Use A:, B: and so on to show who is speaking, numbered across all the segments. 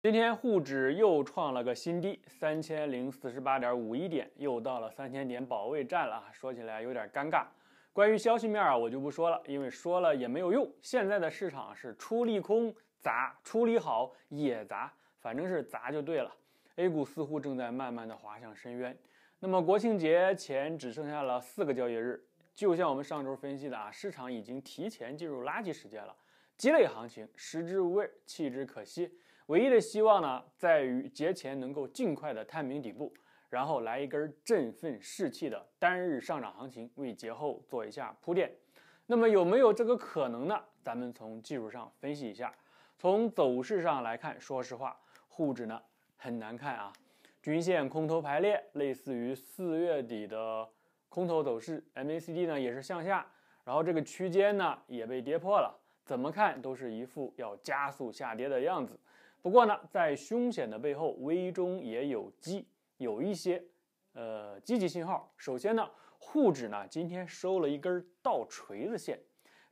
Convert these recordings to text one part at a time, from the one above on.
A: 今天沪指又创了个新低，三千零四十八点五一点，又到了三千点保卫战了啊！说起来有点尴尬。关于消息面啊，我就不说了，因为说了也没有用。现在的市场是出利空砸，出利好也砸，反正是砸就对了。A 股似乎正在慢慢的滑向深渊。那么国庆节前只剩下了四个交易日，就像我们上周分析的啊，市场已经提前进入垃圾时间了，鸡肋行情，食之无味，弃之可惜。唯一的希望呢，在于节前能够尽快的探明底部，然后来一根振奋士气的单日上涨行情，为节后做一下铺垫。那么有没有这个可能呢？咱们从技术上分析一下。从走势上来看，说实话，沪指呢很难看啊，均线空头排列，类似于四月底的空头走势。MACD 呢也是向下，然后这个区间呢也被跌破了，怎么看都是一副要加速下跌的样子。不过呢，在凶险的背后，危中也有机，有一些，呃，积极信号。首先呢，沪指呢今天收了一根倒锤子线，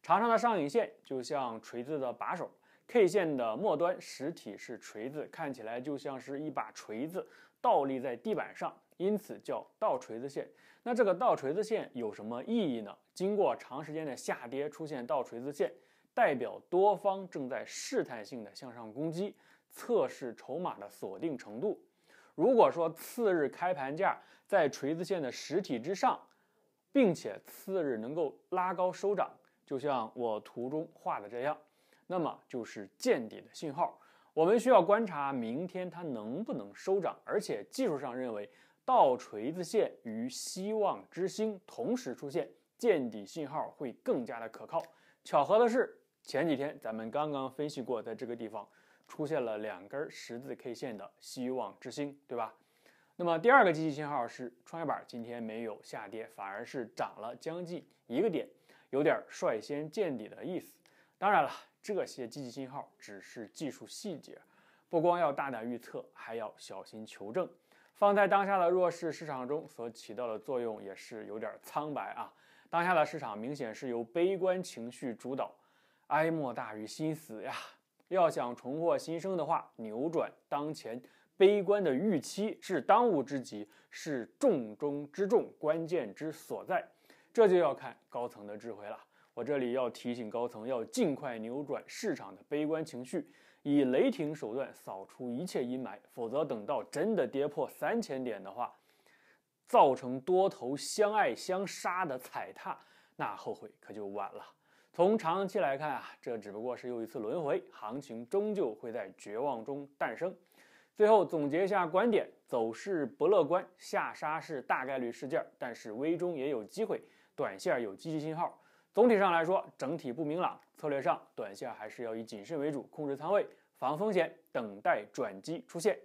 A: 长长的上影线就像锤子的把手，K 线的末端实体是锤子，看起来就像是一把锤子倒立在地板上，因此叫倒锤子线。那这个倒锤子线有什么意义呢？经过长时间的下跌，出现倒锤子线，代表多方正在试探性的向上攻击。测试筹码的锁定程度。如果说次日开盘价在锤子线的实体之上，并且次日能够拉高收涨，就像我图中画的这样，那么就是见底的信号。我们需要观察明天它能不能收涨，而且技术上认为倒锤子线与希望之星同时出现，见底信号会更加的可靠。巧合的是，前几天咱们刚刚分析过在这个地方。出现了两根十字 K 线的希望之星，对吧？那么第二个积极信号是创业板今天没有下跌，反而是涨了将近一个点，有点率先见底的意思。当然了，这些积极信号只是技术细节，不光要大胆预测，还要小心求证。放在当下的弱势市场中，所起到的作用也是有点苍白啊。当下的市场明显是由悲观情绪主导，哀莫大于心死呀。要想重获新生的话，扭转当前悲观的预期是当务之急，是重中之重，关键之所在。这就要看高层的智慧了。我这里要提醒高层，要尽快扭转市场的悲观情绪，以雷霆手段扫除一切阴霾。否则，等到真的跌破三千点的话，造成多头相爱相杀的踩踏，那后悔可就晚了。从长期来看啊，这只不过是又一次轮回，行情终究会在绝望中诞生。最后总结一下观点：走势不乐观，下杀是大概率事件，但是危中也有机会，短线有积极信号。总体上来说，整体不明朗，策略上短线还是要以谨慎为主，控制仓位，防风险，等待转机出现。